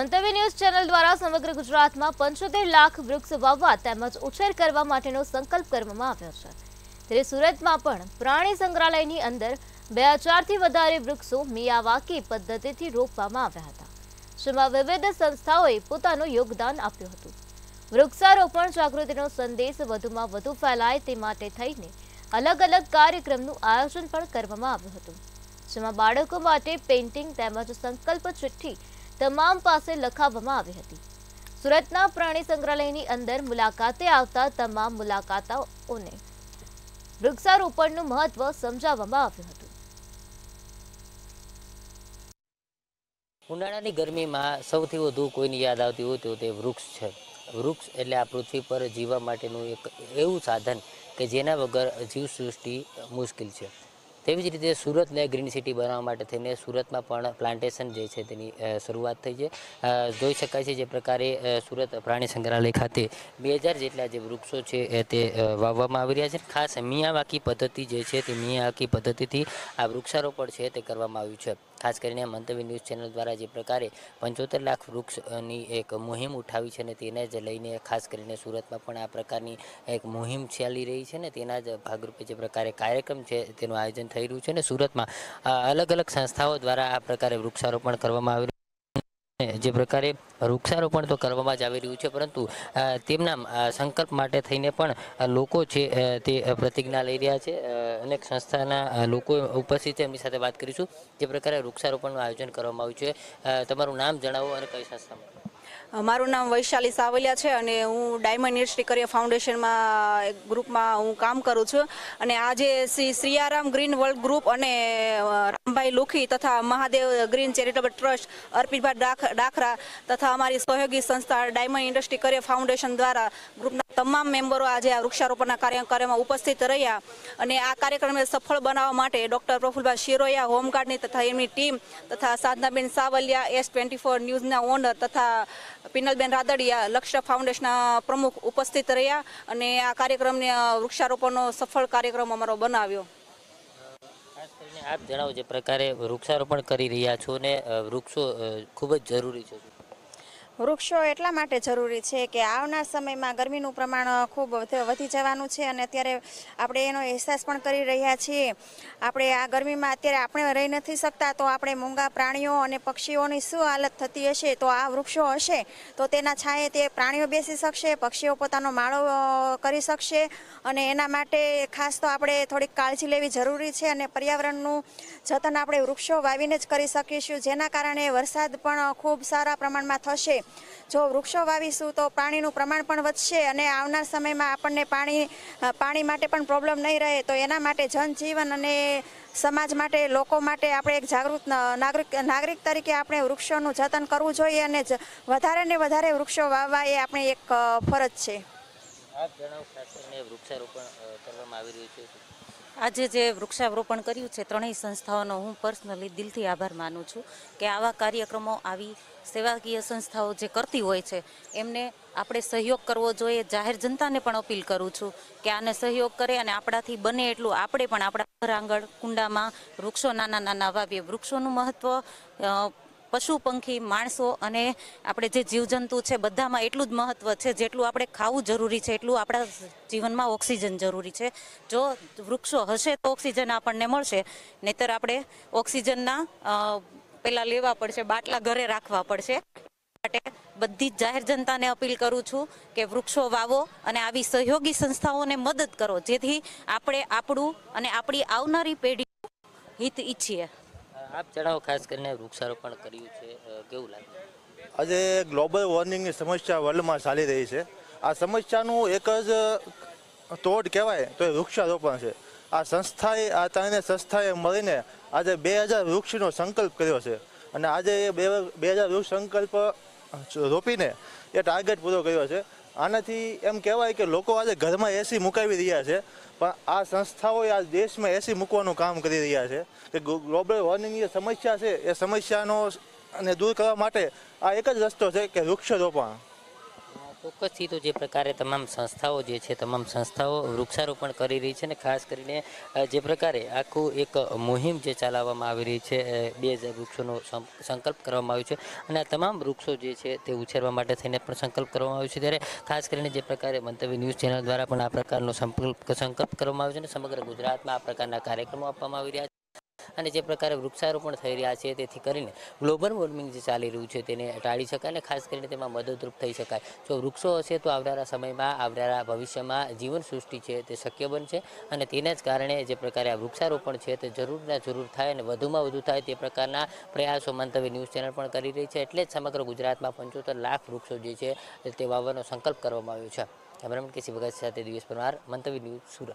મંતવ્ય news channel દ્વારા સમગ્ર ગુજરાતમાં પંચોતેર લાખ વૃક્ષ વાવવા તેમજ ઉછેર કરવા માટેનો સંકલ્પ કરવામાં આવ્યો છે ત્યારે સુરતમાં પણ પ્રાણી સંગ્રહાલયની અંદર બે હજારથી વધારે વૃક્ષો મિયાવાકી પદ્ધતિથી રોપવામાં આવ્યા હતા જેમાં વિવિધ સંસ્થાઓએ પોતાનું યોગદાન આપ્યું હતું વૃક્ષારોપણ જાગૃતિનો સંદેશ વધુમાં વધુ ફેલાય તે માટે થઈને અલગ અલગ કાર્યક્રમનું આયોજન પણ કરવામાં આવ્યું હતું જેમાં બાળકો માટે પેઇન્ટિંગ તેમજ સંકલ્પ ચિઠ્ઠી તમામ પાસે લખાવવામાં આવી હતી સુરતના પ્રાણી સંગ્રહાલયની અંદર મુલાકાતે આવતા તમામ મુલાકાતાઓને વૃક્ષારોપણનું મહત્વ સમજાવવામાં આવ્યું હતું ઉનાળાની ગરમીમાં સૌથી વધુ કોઈની યાદ આવતી હોય તો તે વૃક્ષ છે વૃક્ષ એટલે આ પૃથ્વી પર જીવવા માટેનું એક એવું સાધન કે જેના વગર જીવસૃષ્ટિ મુશ્કેલ છે તેવી જ રીતે સુરત લે ગ્રીન સિટી બનાવવા માટે થઈને સુરતમાં પણ પ્લાન્ટેશન જે છે તેની શરૂઆત થઈ છે જોઈ શકાય છે જે પ્રકારે સુરત પ્રાણી સંગ્રહાલય ખાતે બે હજાર જેટલા જે વૃક્ષો છે તે વાવવામાં આવી રહ્યા છે ખાસ મિયાવાકી પદ્ધતિ જે છે તે મિયાવાકી પદ્ધતિથી આ વૃક્ષારોપણ છે તે કરવામાં આવ્યું છે ખાસ કરીને મંતવ્ય ન્યૂઝ ચેનલ દ્વારા જે પ્રકારે પંચોતેર લાખ વૃક્ષની એક મુહિમ ઉઠાવી છે ને તેને જ લઈને ખાસ કરીને સુરતમાં પણ આ પ્રકારની એક મુહિમ ચાલી રહી છે ને તેના જ ભાગરૂપે જે પ્રકારે કાર્યક્રમ છે તેનું આયોજન થઈ રહ્યું છે ને સુરતમાં અલગ અલગ સંસ્થાઓ દ્વારા આ પ્રકારે વૃક્ષારોપણ કરવામાં આવી જે પ્રકારે વૃક્ષારોપણ તો કરવામાં જ આવી રહ્યું છે પરંતુ તેમના સંકલ્પ માટે થઈને પણ લોકો છે તે પ્રતિજ્ઞા લઈ રહ્યા છે અનેક સંસ્થાના લોકો ઉપસ્થિત છે એમની સાથે વાત કરીશું જે પ્રકારે વૃક્ષારોપણનું આયોજન કરવામાં આવ્યું છે તમારું નામ જણાવો અને કઈ સંસ્થામાં મારું નામ વૈશાલી સાવલિયા છે અને હું ડાયમંડ ઇન્ડસ્ટ્રી કરિયર ફાઉન્ડેશનમાં ગ્રુપમાં હું કામ કરું છું અને આજે Shri Shriyaram green world group અને રામભાઈ લુખી તથા Mahadev green charitable trust Arpitbhai Dakhara તથા અમારી સહયોગી સંસ્થા ડાયમંડ ઇન્ડસ્ટ્રી કરિયર ફાઉન્ડેશન દ્વારા ગ્રુપના તમામ મેમ્બરો આજે આ વૃક્ષારોપણના કાર્યક્રમમાં ઉપસ્થિત રહ્યા અને આ કાર્યક્રમને સફળ બનાવવા માટે ડોક્ટર પ્રફુલભાઈ શિરોયા હોમગાર્ડની તથા એમની ટીમ તથા Sadhanaben Savaliya S twenty four ન્યૂઝના ઓનર તથા પિનલબેન રાદડિયા લક્ષ્ય ફાઉન્ડેશનના પ્રમુખ ઉપસ્થિત રહ્યા અને આ કાર્યક્રમને વૃક્ષારોપણનો સફળ કાર્યક્રમ અમારો બનાવ્યો આપ જણાવો જે પ્રકારે વૃક્ષારોપણ કરી રહ્યા છો ને વૃક્ષો ખૂબ જ જરૂરી છે વૃક્ષો એટલા માટે જરૂરી છે કે આવનાર સમયમાં ગરમીનું પ્રમાણ ખૂબ વધી જવાનું છે અને અત્યારે આપણે એનો અહેસાસ પણ કરી રહ્યા છીએ આપણે આ ગરમીમાં અત્યારે આપણે રહી નથી શકતા તો આપણે મૂંગા પ્રાણીઓ અને પક્ષીઓની શું હાલત થતી હશે તો આ વૃક્ષો હશે તો તેના છાંયે તે પ્રાણીઓ બેસી શકશે પક્ષીઓ પોતાનો માળો કરી શકશે અને એના માટે ખાસ તો આપણે થોડીક કાળજી લેવી જરૂરી છે અને પર્યાવરણનું જતન આપણે વૃક્ષો વાવીને જ કરી શકીશું જેના કારણે વરસાદ પણ ખૂબ સારા પ્રમાણમાં થશે જો વૃક્ષો વાવીશું તો પાણીનું પ્રમાણ પણ વધશે અને આવનાર સમયમાં આપણને પાણી પાણી માટે પણ પ્રોબ્લેમ નહીં રહે તો એના માટે જનજીવન અને સમાજ માટે લોકો માટે આપણે એક જાગૃત નાગરિક નાગરિક તરીકે આપણે વૃક્ષોનું જતન કરવું જોઈએ અને વધારે ને વધારે વૃક્ષો વાવવા એ આપણી એક ફરજ છે આપ જણાવો ખાસ વૃક્ષારોપણ કરવામાં આવી રહ્યું છે આજે જે વૃક્ષારોપણ કર્યું છે ત્રણેય સંસ્થાઓનો હું પર્સનલી દિલથી આભાર માનું છું કે આવા કાર્યક્રમો આવી સેવાકીય સંસ્થાઓ જે કરતી હોય છે એમને આપણે સહયોગ કરવો જોઈએ જાહેર જનતાને પણ અપીલ કરું છું કે આને સહયોગ કરે અને આપણાથી બને એટલું આપણે પણ આપણા ઘર આંગણ કુંડામાં વૃક્ષો નાના નાના વાવીએ વૃક્ષોનું મહત્ત્વ પશુ પંખી માણસો અને આપણે જે જીવજંતુ છે બધામાં એટલું જ મહત્ત્વ છે જેટલું આપણે ખાવું જરૂરી છે એટલું આપણા જીવનમાં ઓક્સિજન જરૂરી છે જો વૃક્ષો હશે તો ઓક્સિજન આપણને મળશે નહીતર આપણે ઓક્સિજનના પેલા લેવા પડશે બાટલા ઘરે રાખવા પડશે માટે બધી જ જાહેર જનતાને અપીલ કરું છું કે વૃક્ષો વાવો અને આવી સહયોગી સંસ્થાઓને મદદ કરો જેથી આપણે આપણું અને આપણી આવનારી પેઢી હિત ઈચ્છીએ આપ જણાવો ખાસ કરીને વૃક્ષારોપણ કર્યું છે કેવું લાગે આજે ગ્લોબલ વોર્મિંગની સમસ્યા વર્લ્ડમાં ચાલી રહી છે આ સમસ્યાનું એક જ તોડ કહેવાય તો એ વૃક્ષારોપણ છે આ સંસ્થાએ આ ત્રણે સંસ્થાએ મળીને આજે બે હજાર વૃક્ષનો સંકલ્પ કર્યો છે અને આજે એ બે બે હજાર વૃક્ષ સંકલ્પ રોપીને એ ટાર્ગેટ પૂરો કર્યો છે આનાથી એમ કહેવાય કે લોકો આજે ઘરમાં એસી મુકાવી રહ્યા છે પણ આ સંસ્થાઓએ આ દેશમાં એસી મૂકવાનું કામ કરી રહ્યા છે કે ગ્લોબલ વોર્મિંગની સમસ્યા છે એ સમસ્યાનો અને દૂર કરવા માટે આ એક જ રસ્તો છે કે વૃક્ષરોપણ ચોક્કસથી તો જે પ્રકારે તમામ સંસ્થાઓ જે છે તમામ સંસ્થાઓ વૃક્ષારોપણ કરી રહી છે અને ખાસ કરીને જે પ્રકારે આખું એક મુહિમ જે ચલાવવામાં આવી રહી છે બે હજાર વૃક્ષોનો સંકલ્પ કરવામાં આવ્યો છે અને આ તમામ વૃક્ષો જે છે તે ઉછેરવા માટે થઈને પણ સંકલ્પ કરવામાં આવ્યો છે ત્યારે ખાસ કરીને જે પ્રકારે મંતવ્ય ન્યૂઝ ચેનલ દ્વારા પણ આ પ્રકારનો સંકલ્પ કરવામાં આવ્યો છે અને સમગ્ર ગુજરાતમાં આ પ્રકારના કાર્યક્રમો આપવામાં આવી રહ્યા છે અને જે પ્રકારે વૃક્ષારોપણ થઈ રહ્યા છે તેથી કરીને ગ્લોબલ વોર્મિંગ જે ચાલી રહ્યું છે તેને ટાળી શકાય અને ખાસ કરીને તેમાં મદદરૂપ થઈ શકાય જો વૃક્ષો હશે તો આવનારા સમયમાં આવનારા ભવિષ્યમાં જીવન સૃષ્ટિ છે તે શક્ય બનશે અને તેના જ કારણે જે પ્રકારે આ વૃક્ષારોપણ છે તે જરૂરના જરૂર થાય અને વધુમાં વધુ થાય તે પ્રકારના પ્રયાસો મંતવ્ય ન્યૂઝ ચેનલ પણ કરી રહી છે એટલે જ સમગ્ર ગુજરાતમાં પંચોતેર લાખ વૃક્ષો જે છે તે વાવવાનો સંકલ્પ કરવામાં આવ્યો છે કેમેરામેન કેસી ભગત સાથે દિવસ પરમાર મંતવ્ય ન્યૂઝ સુરત